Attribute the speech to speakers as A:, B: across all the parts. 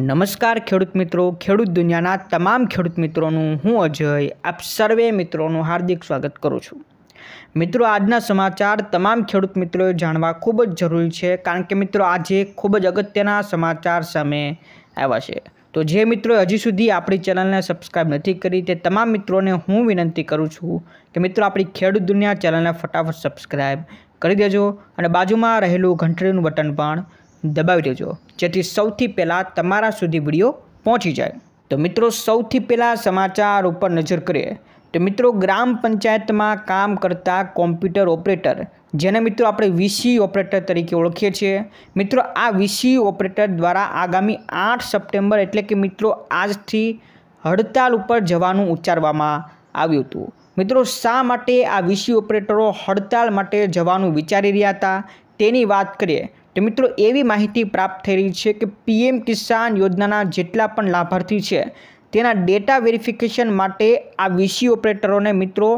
A: નમસ્કાર ખેડૂત મિત્રો ખેડૂત દુનિયાના તમામ ખેડૂત મિત્રોનું હું અજય આપ સર્વે મિત્રોનું હાર્દિક સ્વાગત કરું છું મિત્રો આજના સમાચાર તમામ ખેડૂત મિત્રોએ જાણવા ખૂબ જ જરૂરી છે કારણ કે મિત્રો આજે ખૂબ જ અગત્યના સમાચાર સામે આવ્યા છે તો જે મિત્રો હજી સુધી આપણી ચેનલને સબસ્ક્રાઈબ નથી કરી તે તમામ મિત્રોને હું વિનંતી કરું છું કે મિત્રો આપણી ખેડૂત દુનિયા ચેનલને ફટાફટ સબસ્ક્રાઈબ કરી દેજો અને બાજુમાં રહેલું ઘંટડીનું બટન પણ દબાવી દેજો જેથી સૌથી પહેલાં તમારા સુધી વિડીયો પહોંચી જાય તો મિત્રો સૌથી પહેલાં સમાચાર ઉપર નજર કરીએ તો મિત્રો ગ્રામ પંચાયતમાં કામ કરતા કોમ્પ્યુટર ઓપરેટર જેને મિત્રો આપણે વીસી ઓપરેટર તરીકે ઓળખીએ છીએ મિત્રો આ વીસી ઓપરેટર દ્વારા આગામી આઠ સપ્ટેમ્બર એટલે કે મિત્રો આજથી હડતાલ ઉપર જવાનું ઉચ્ચારવામાં આવ્યું હતું મિત્રો શા માટે આ વીસી ઓપરેટરો હડતાળ માટે જવાનું વિચારી રહ્યા હતા તેની વાત કરીએ તો મિત્રો એવી માહિતી પ્રાપ્ત થઈ રહી છે કે પીએમ કિસાન યોજનાના જેટલા પણ લાભાર્થી છે તેના ડેટા વેરિફિકેશન માટે આ વીસી ઓપરેટરોને મિત્રો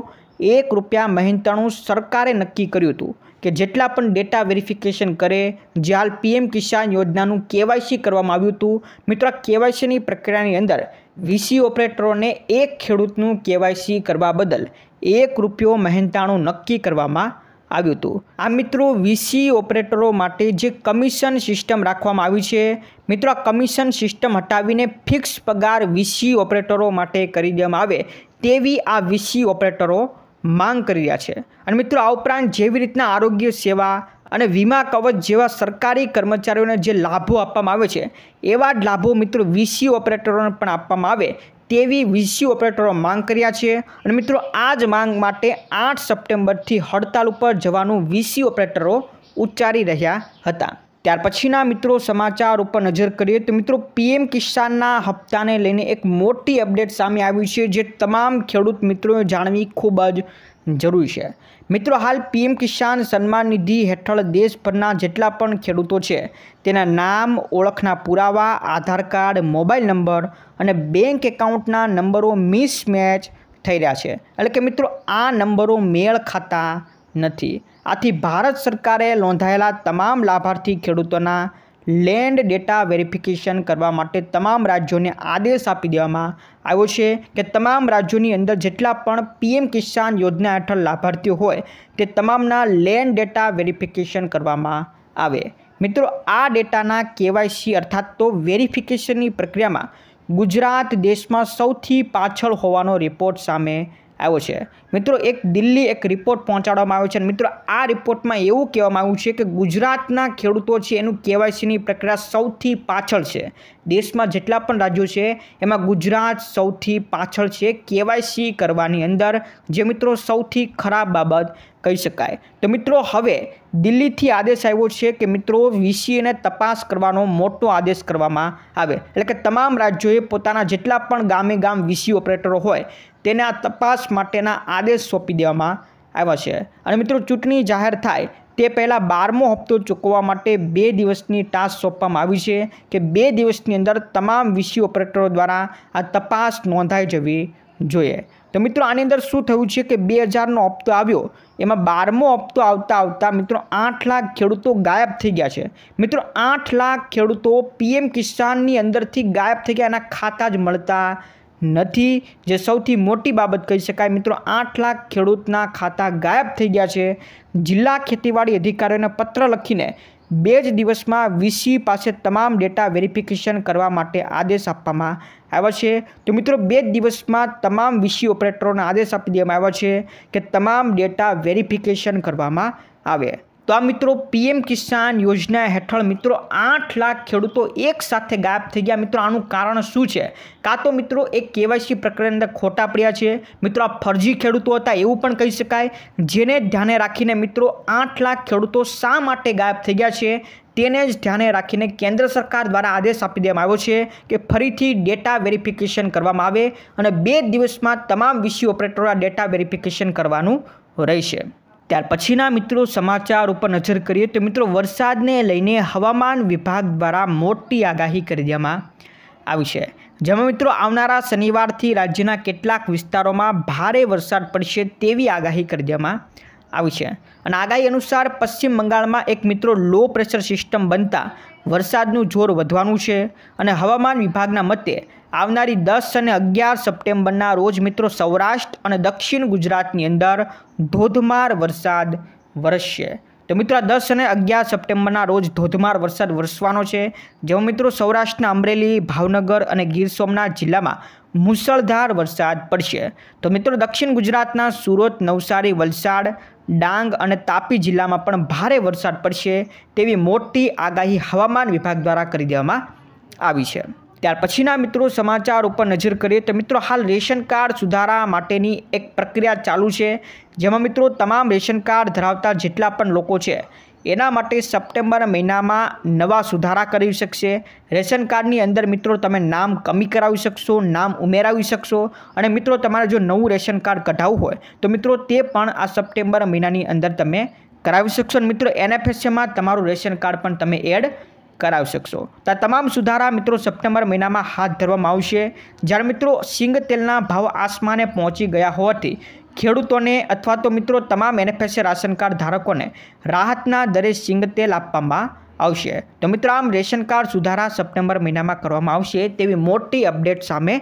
A: એક રૂપિયા મહેનતાણું સરકારે નક્કી કર્યું હતું કે જેટલા પણ ડેટા વેરિફિકેશન કરે જે હાલ પીએમ કિસાન યોજનાનું કેવાયસી કરવામાં આવ્યું હતું મિત્રો આ કેવાયસીની પ્રક્રિયાની અંદર વીસી ઓપરેટરોને એક ખેડૂતનું કેવાયસી કરવા બદલ એક રૂપિયો મહેનતાણું નક્કી કરવામાં આવ્યું હતું આ મિત્રો વીસી ઓપરેટરો માટે જે કમિશન સિસ્ટમ રાખવામાં આવી છે મિત્રો આ કમિશન સિસ્ટમ હટાવીને ફિક્સ પગાર વીસી ઓપરેટરો માટે કરી દેવામાં આવે તેવી આ વીસી ઓપરેટરો માંગ કરી રહ્યા છે અને મિત્રો આ ઉપરાંત જેવી રીતના આરોગ્ય સેવા અને વીમા કવચ જેવા સરકારી કર્મચારીઓને જે લાભો આપવામાં આવે છે એવા જ લાભો મિત્રો વીસી ઓપરેટરોને પણ આપવામાં આવે તેવી વીસી ઓપરેટરો માંગ કર્યા છે અને મિત્રો આ જ માંગ માટે આઠ સપ્ટેમ્બરથી હડતાલ ઉપર જવાનું વીસી ઓપરેટરો ઉચ્ચારી રહ્યા હતા ત્યાર પછીના મિત્રો સમાચાર ઉપર નજર કરીએ તો મિત્રો પીએમ કિસાનના હપ્તાને લઈને એક મોટી અપડેટ સામે આવી છે જે તમામ ખેડૂત મિત્રોએ જાણવી ખૂબ જ જરૂરી છે મિત્રો હાલ પીએમ કિસાન સન્માન નિધિ હેઠળ દેશભરના જેટલા પણ ખેડૂતો છે તેના નામ ઓળખના પુરાવા આધાર કાર્ડ મોબાઈલ નંબર અને બેંક એકાઉન્ટના નંબરો મિસમેચ થઈ રહ્યા છે એટલે કે મિત્રો આ નંબરો મેળ ખાતા નથી આથી ભારત સરકારે નોંધાયેલા તમામ લાભાર્થી ખેડૂતોના લેન્ડ ડેટા વેરિફિકેશન કરવા માટે તમામ રાજ્યોને આદેશ આપી દેવામાં આવ્યો છે કે તમામ રાજ્યોની અંદર જેટલા પણ પીએમ કિસાન યોજના હેઠળ લાભાર્થીઓ હોય તે તમામના લેન્ડ ડેટા વેરિફિકેશન કરવામાં આવે મિત્રો આ ડેટાના કેવાયસી અર્થાત તો વેરિફિકેશનની પ્રક્રિયામાં ગુજરાત દેશમાં સૌથી પાછળ હોવાનો રિપોર્ટ સામે આવ્યો છે મિત્રો એક દિલ્હી એક રિપોર્ટ પહોંચાડવામાં આવ્યો છે અને મિત્રો આ રિપોર્ટમાં એવું કહેવામાં આવ્યું છે કે ગુજરાતના ખેડૂતો છે એનું કેવાયસીની પ્રક્રિયા સૌથી પાછળ છે દેશમાં જેટલા પણ રાજ્યો છે એમાં ગુજરાત સૌથી પાછળ છે કેવાયસી કરવાની અંદર જે મિત્રો સૌથી ખરાબ બાબત કહી શકાય તો મિત્રો હવે દિલ્હીથી આદેશ આવ્યો છે કે મિત્રો વીસીએને તપાસ કરવાનો મોટો આદેશ કરવામાં આવે એટલે કે તમામ રાજ્યોએ પોતાના જેટલા પણ ગામે ગામ વીસી ઓપરેટરો હોય તેના તપાસ માટેના આદેશ સોંપી દેવામાં આવ્યા છે અને મિત્રો ચૂંટણી જાહેર થાય તે પહેલાં બારમો હપ્તો ચૂકવવા માટે બે દિવસની ટાસ્ક સોંપવામાં આવી છે કે બે દિવસની અંદર તમામ વીસી ઓપરેટરો દ્વારા આ તપાસ નોંધાઈ જવી જોઈએ તો મિત્રો આની અંદર શું થયું છે કે બે હજારનો હપ્તો આવ્યો એમાં બારમો હપ્તો આવતા આવતા મિત્રો આઠ લાખ ખેડૂતો ગાયબ થઈ ગયા છે મિત્રો આઠ લાખ ખેડૂતો પીએમ કિસાનની અંદરથી ગાયબ થઈ ગયા એના ખાતા જ મળતા નથી જે સૌથી મોટી બાબત કહી શકાય મિત્રો આઠ લાખ ખેડૂતના ખાતા ગાયબ થઈ ગયા છે જિલ્લા ખેતીવાડી અધિકારીઓને પત્ર લખીને બે જ દિવસમાં વીસી પાસે તમામ ડેટા વેરિફિકેશન કરવા માટે આદેશ આપવામાં આવ્યો છે તો મિત્રો બે જ દિવસમાં તમામ વીસી ઓપરેટરોને આદેશ આપી દેવામાં આવ્યો છે કે તમામ ડેટા વેરિફિકેશન કરવામાં આવે તો આ મિત્રો પીએમ કિસાન યોજના હેઠળ મિત્રો આઠ લાખ ખેડૂતો એક સાથે ગાયબ થઈ ગયા મિત્રો આનું કારણ શું છે કાં તો મિત્રો એ કેવાયસી પ્રક્રિયાની અંદર ખોટા પડ્યા છે મિત્રો આ ફરજી ખેડૂતો હતા એવું પણ કહી શકાય જેને ધ્યાને રાખીને મિત્રો આઠ લાખ ખેડૂતો શા માટે ગાયબ થઈ ગયા છે તેને જ ધ્યાને રાખીને કેન્દ્ર સરકાર દ્વારા આદેશ આપી દેવામાં આવ્યો છે કે ફરીથી ડેટા વેરિફિકેશન કરવામાં આવે અને બે દિવસમાં તમામ વિસી ઓપરેટરો આ ડેટા વેરિફિકેશન કરવાનું રહેશે ત્યાર પછીના મિત્રો સમાચાર ઉપર નજર કરીએ તો મિત્રો વરસાદને લઈને હવામાન વિભાગ દ્વારા મોટી આગાહી કરી દેવામાં આવી છે જેમાં મિત્રો આવનારા શનિવારથી રાજ્યના કેટલાક વિસ્તારોમાં ભારે વરસાદ પડશે તેવી આગાહી કરી દેવામાં આવી છે અને આગાહી અનુસાર પશ્ચિમ બંગાળમાં એક મિત્રો લો પ્રેશર સિસ્ટમ બનતા વરસાદનું જોર વધવાનું છે અને હવામાન વિભાગના મતે આવનારી દસ અને અગિયાર સપ્ટેમ્બરના રોજ મિત્રો સૌરાષ્ટ્ર અને દક્ષિણ ગુજરાતની અંદર ધોધમાર વરસાદ વરસશે તો મિત્રો આ દસ અને અગિયાર સપ્ટેમ્બરના રોજ ધોધમાર વરસાદ વરસવાનો છે જેમાં મિત્રો સૌરાષ્ટ્રના અમરેલી ભાવનગર અને ગીર સોમનાથ જિલ્લામાં મુસળધાર વરસાદ પડશે તો મિત્રો દક્ષિણ ગુજરાતના સુરત નવસારી વલસાડ ડાંગ અને તાપી જિલ્લામાં પણ ભારે વરસાદ પડશે તેવી મોટી આગાહી હવામાન વિભાગ દ્વારા કરી દેવામાં આવી છે ત્યાર પછીના મિત્રો સમાચાર ઉપર નજર કરીએ તો મિત્રો હાલ રેશન કાર્ડ સુધારા માટેની એક પ્રક્રિયા ચાલુ છે જેમાં મિત્રો તમામ રેશન કાર્ડ ધરાવતા જેટલા પણ લોકો છે એના માટે સપ્ટેમ્બર મહિનામાં નવા સુધારા કરી શકશે રેશન કાર્ડની અંદર મિત્રો તમે નામ કમી કરાવી શકશો નામ ઉમેરાવી શકશો અને મિત્રો તમારે જો નવું રેશન કાર્ડ કઢાવવું હોય તો મિત્રો તે પણ આ સપ્ટેમ્બર મહિનાની અંદર તમે કરાવી શકશો અને મિત્રો એનએફએસએમાં તમારું રેશન કાર્ડ પણ તમે એડ કરાવી શકશો તો તમામ સુધારા મિત્રો સપ્ટેમ્બર મહિનામાં હાથ ધરવામાં આવશે જ્યારે મિત્રો સિંગ તેલના ભાવ આસમાને પહોંચી ગયા હોવાથી ખેડૂતોને અથવા તો મિત્રો તમામ એનએફએસએ રાશન કાર્ડ ધારકોને રાહતના દરે સિંગ તેલ આપવામાં આવશે તો મિત્રો આમ રેશન કાર્ડ સુધારા સપ્ટેમ્બર મહિનામાં કરવામાં આવશે તેવી મોટી અપડેટ સામે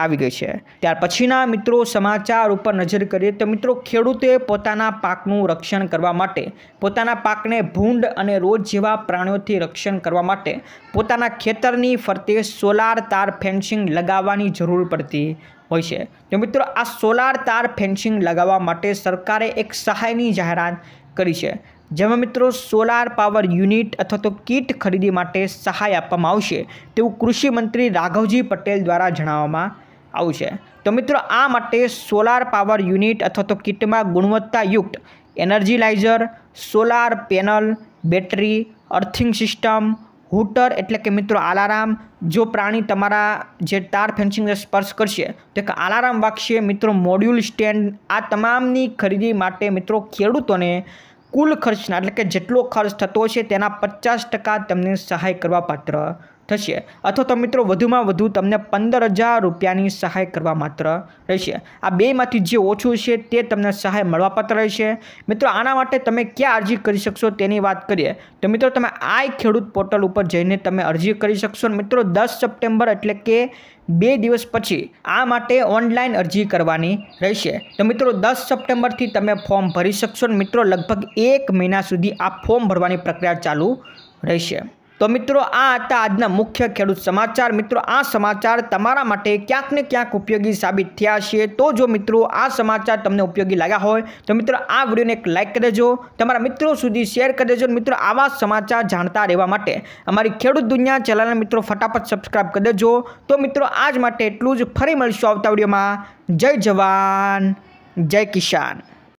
A: આવી ગઈ છે ત્યાર પછીના મિત્રો સમાચાર ઉપર નજર કરીએ તો મિત્રો ખેડૂતે પોતાના પાકનું રક્ષણ કરવા માટે પોતાના પાકને ભૂંડ અને રોજ જેવા પ્રાણીઓથી રક્ષણ કરવા માટે પોતાના ખેતરની ફરતે સોલાર તાર ફેન્સિંગ લગાવવાની જરૂર પડતી હોય છે તો મિત્રો આ સોલાર તાર ફેન્સિંગ લગાવવા માટે સરકારે એક સહાયની જાહેરાત કરી છે જેમાં મિત્રો સોલાર પાવર યુનિટ અથવા તો કીટ ખરીદી માટે સહાય આપવામાં આવશે તેવું કૃષિમંત્રી રાઘવજી પટેલ દ્વારા જણાવવામાં આવશે તો મિત્રો આ માટે સોલાર પાવર યુનિટ અથવા તો કીટમાં ગુણવત્તાયુક્ત Energizer solar panel battery earthing system hooter એટલે કે મિત્રો આલારામ જો પ્રાણી તમારા જે તાર ફેન્સિંગને સ્પર્શ કરશે તો એક આલારામ વાગશે મિત્રો મોડ્યુલ સ્ટેન્ડ આ તમામની ખરીદી માટે મિત્રો ખેડૂતોને કુલ ખર્ચના એટલે કે જેટલો ખર્ચ થતો છે તેના પચાસ ટકા તેમને સહાય કરવા પાત્ર થશે અથવા તો મિત્રો વધુમાં વધુ તમને પંદર હજાર રૂપિયાની સહાય કરવા માત્ર રહેશે આ બેમાંથી જે ઓછું છે તે તમને સહાય મળવાપાત્ર રહેશે મિત્રો આના માટે તમે ક્યાં અરજી કરી શકશો તેની વાત કરીએ તો મિત્રો તમે આઈ ખેડૂત પોર્ટલ ઉપર જઈને તમે અરજી કરી શકશો મિત્રો દસ સપ્ટેમ્બર એટલે કે બે દિવસ પછી આ માટે ઓનલાઈન અરજી કરવાની રહેશે તો મિત્રો દસ સપ્ટેમ્બરથી તમે ફોર્મ ભરી શકશો મિત્રો લગભગ એક મહિના સુધી આ ફોર્મ ભરવાની પ્રક્રિયા ચાલુ રહેશે તો મિત્રો આ હતા આજના મુખ્ય ખેડૂત સમાચાર મિત્રો આ સમાચાર તમારા માટે ક્યાંક ને ક્યાંક ઉપયોગી સાબિત થયા છે તો જો મિત્રો આ સમાચાર તમને ઉપયોગી લાગ્યા હોય તો મિત્રો આ વિડીયોને એક લાઇક કરી દેજો તમારા મિત્રો સુધી શેર કરી દેજો મિત્રો આવા સમાચાર જાણતા રહેવા માટે અમારી ખેડૂત દુનિયા ચેનલને મિત્રો ફટાફટ સબસ્ક્રાઈબ કરી દેજો તો મિત્રો આજ માટે એટલું જ ફરી મળીશું આવતા વિડીયોમાં જય જવાન જય કિસાન